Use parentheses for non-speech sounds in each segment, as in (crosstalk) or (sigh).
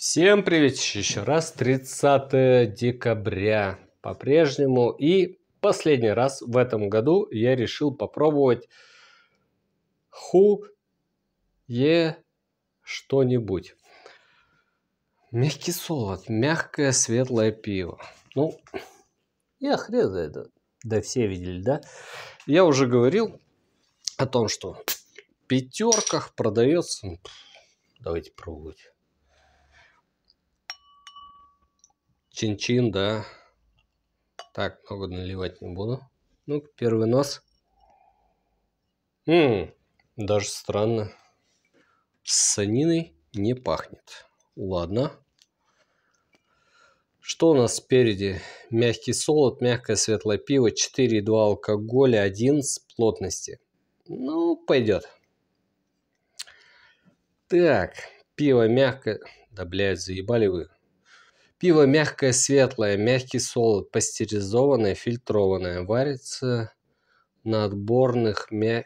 Всем привет еще раз, 30 декабря по-прежнему. И последний раз в этом году я решил попробовать ху е что-нибудь. Мягкий солод, мягкое светлое пиво. Ну, я хрен за это. Да все видели, да? Я уже говорил о том, что в пятерках продается... Ну, давайте пробовать. Чин-чин, да. Так, много наливать не буду. ну первый нос. Ммм, даже странно. С саниной не пахнет. Ладно. Что у нас спереди? Мягкий солод, мягкое светлое пиво, 4,2 алкоголя, 1 с плотности. Ну, пойдет. Так, пиво мягкое. Да, блядь, заебали вы. Пиво мягкое, светлое, мягкий солод, пастеризованное, фильтрованное. Варится на отборных мя...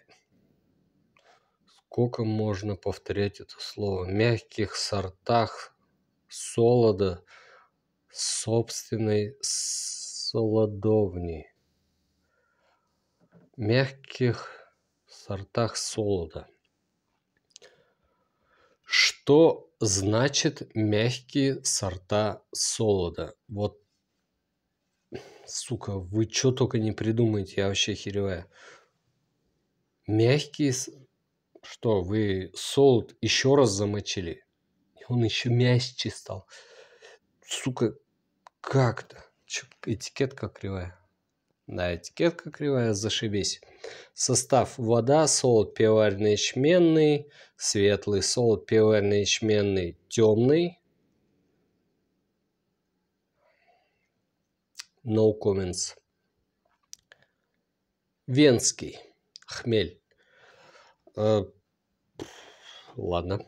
Сколько можно повторять это слово? Мягких сортах солода собственной солодовни. Мягких сортах солода. Что значит мягкие сорта солода? Вот, сука, вы что только не придумаете, я вообще херевая. Мягкие... Что, вы солод еще раз замочили? Он еще мягче стал. Сука, как-то? Этикетка кривая. Да, этикетка кривая, зашибись. Состав вода, солод пивоваренный ячменный, светлый солод пивоваренный ячменный, темный. No comments. Венский. Хмель. Э, ладно.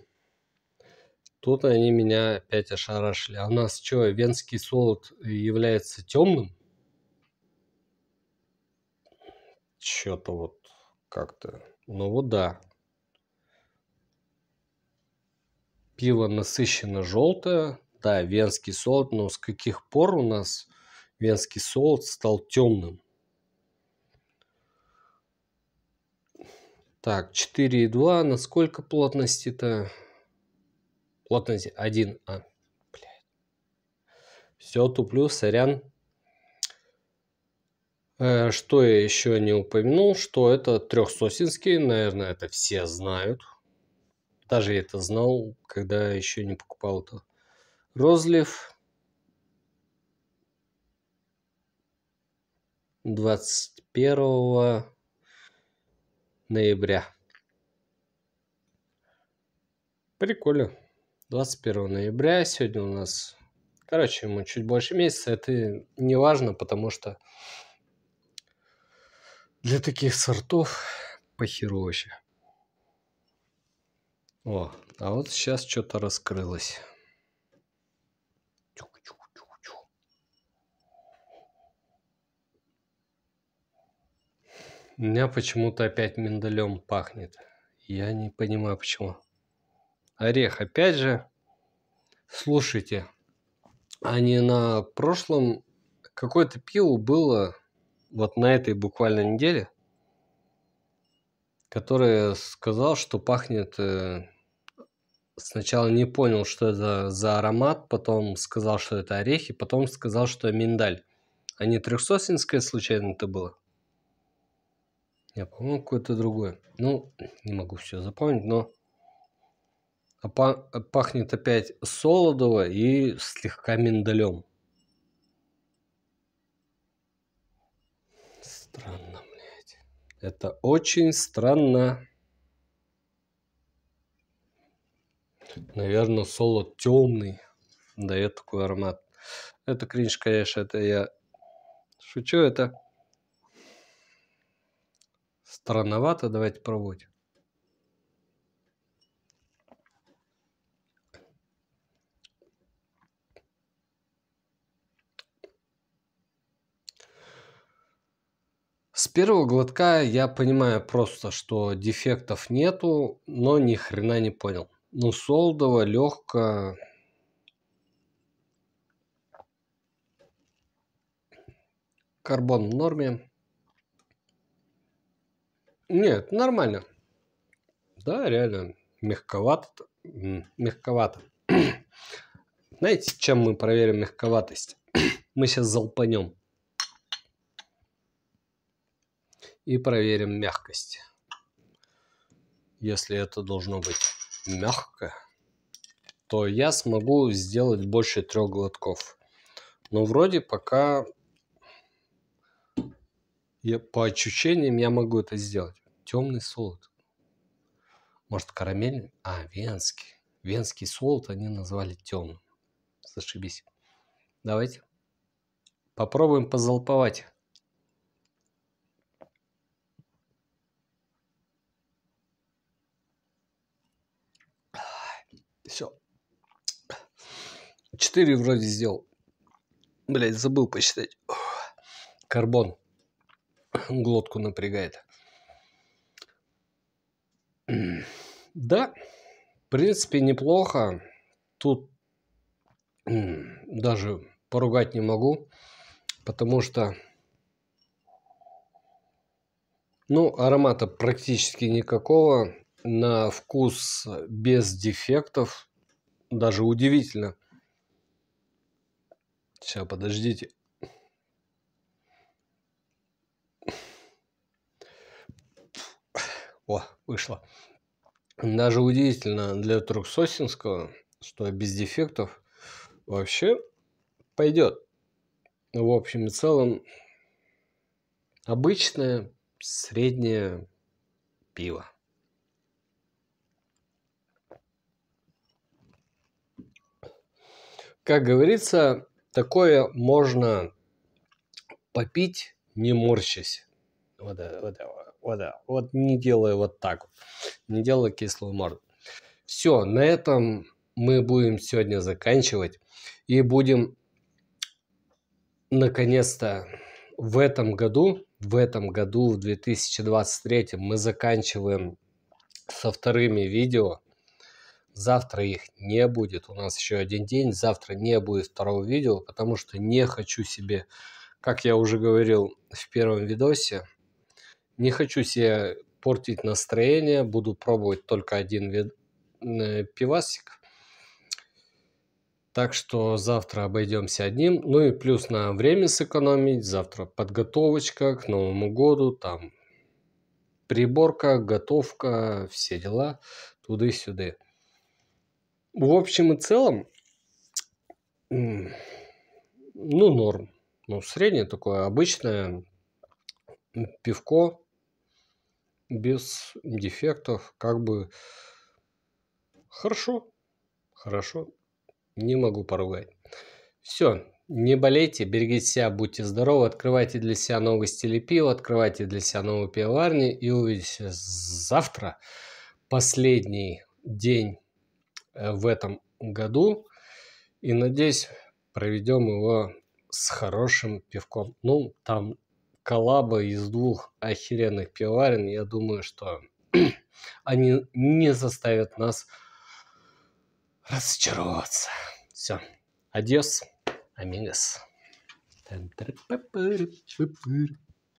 Тут они меня опять ошарашили. А у нас что, венский солод является темным? что-то вот как-то. Ну вот да. Пиво насыщенно желтое. Да, венский солод, но с каких пор у нас венский солод стал темным? Так, 4,2. На сколько плотности-то? Плотность 1. А, блядь. Все, туплю, сорян. Э, что я еще не упомянул, что это трехсосинский, наверное, это все знают. Даже я это знал, когда еще не покупал это. Розлив. 21 ноября. Прикольно. 21 ноября сегодня у нас... Короче, ему чуть больше месяца. Это не важно, потому что для таких сортов похероче. О, а вот сейчас что-то раскрылось. У меня почему-то опять миндалем пахнет. Я не понимаю почему. Орех опять же. Слушайте, а не на прошлом какое-то пиво было вот на этой буквально неделе, который сказал, что пахнет... Э, сначала не понял, что это за аромат, потом сказал, что это орехи, потом сказал, что миндаль. А не трехсосинское случайно это было? Я, по-моему, какое-то другое. Ну, не могу все запомнить, но пахнет опять солодово и слегка миндалем. Странно, блядь. Это очень странно. Наверное, солод темный дает такой аромат. Это кринж, конечно, это я шучу, это странновато. Давайте пробовать. первого глотка я понимаю просто, что дефектов нету, но ни хрена не понял. Ну, солдово, легко. Карбон в норме. Нет, нормально. Да, реально, мягковато. Мягковато. (clears throat) Знаете, чем мы проверим мягковатость? (clears throat) мы сейчас залпанем. и проверим мягкость. Если это должно быть мягко, то я смогу сделать больше трех глотков. Но вроде пока я, по ощущениям я могу это сделать. Темный солод. Может карамель? А, венский. Венский солод они назвали темным. Зашибись. Давайте попробуем позалповать. Все. Четыре вроде сделал. Блять, забыл посчитать. Карбон. Глотку напрягает. Да, в принципе, неплохо. Тут даже поругать не могу, потому что ну, аромата практически никакого на вкус без дефектов. Даже удивительно. Сейчас, подождите. О, вышло. Даже удивительно для Труксосинского, что без дефектов вообще пойдет. В общем и целом, обычное среднее пиво. Как говорится, такое можно попить, не морщась. Вот, э, вот, э, вот, э, вот не делая вот так. Не делая кислую морду. Все, на этом мы будем сегодня заканчивать. И будем наконец-то в этом году, в этом году, в 2023, мы заканчиваем со вторыми видео. Завтра их не будет. У нас еще один день. Завтра не будет второго видео, потому что не хочу себе, как я уже говорил в первом видосе, не хочу себе портить настроение. Буду пробовать только один вид... Э, пивасик. Так что завтра обойдемся одним. Ну и плюс на время сэкономить. Завтра подготовочка к Новому году. Там приборка, готовка, все дела туда-сюда. В общем и целом, ну, норм. Ну, среднее такое, обычное пивко, без дефектов, как бы хорошо, хорошо, не могу поругать. Все, не болейте, берегите себя, будьте здоровы, открывайте для себя новый стиль пива, открывайте для себя новую пивоварню и увидимся завтра, последний день Э, в этом году. И надеюсь, проведем его с хорошим пивком. Ну, там коллаба из двух охеренных пиварен. Я думаю, что (clears throat) они не заставят нас разочаровываться. Все. Адьос, амигос. там тар па